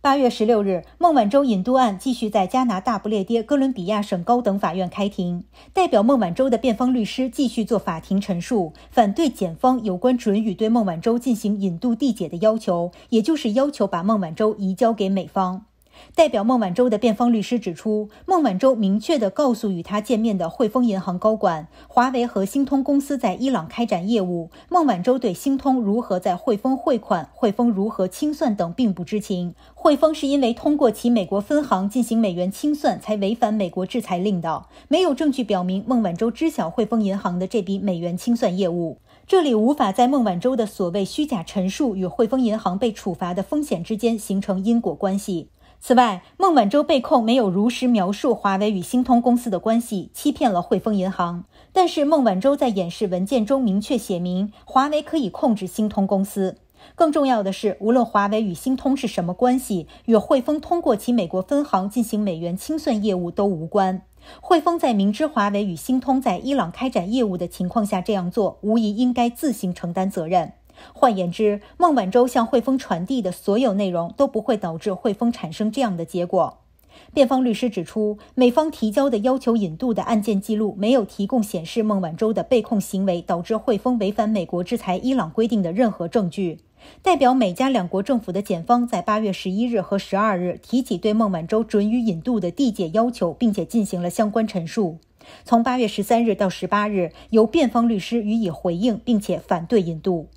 八月十六日，孟晚舟引渡案继续在加拿大不列颠哥伦比亚省高等法院开庭。代表孟晚舟的辩方律师继续做法庭陈述，反对检方有关准予对孟晚舟进行引渡递解的要求，也就是要求把孟晚舟移交给美方。代表孟晚舟的辩方律师指出，孟晚舟明确地告诉与他见面的汇丰银行高管，华为和星通公司在伊朗开展业务，孟晚舟对星通如何在汇丰汇款、汇丰如何清算等并不知情。汇丰是因为通过其美国分行进行美元清算才违反美国制裁令的，没有证据表明孟晚舟知晓汇丰银行的这笔美元清算业务。这里无法在孟晚舟的所谓虚假陈述与汇丰银行被处罚的风险之间形成因果关系。此外，孟晚舟被控没有如实描述华为与星通公司的关系，欺骗了汇丰银行。但是，孟晚舟在演示文件中明确写明，华为可以控制星通公司。更重要的是，无论华为与星通是什么关系，与汇丰通过其美国分行进行美元清算业务都无关。汇丰在明知华为与星通在伊朗开展业务的情况下这样做，无疑应该自行承担责任。换言之，孟晚舟向汇丰传递的所有内容都不会导致汇丰产生这样的结果。辩方律师指出，美方提交的要求引渡的案件记录没有提供显示孟晚舟的被控行为导致汇丰违反美国制裁伊朗规定的任何证据。代表美加两国政府的检方在八月十一日和十二日提起对孟晚舟准予引渡的递解要求，并且进行了相关陈述。从八月十三日到十八日，由辩方律师予以回应，并且反对引渡。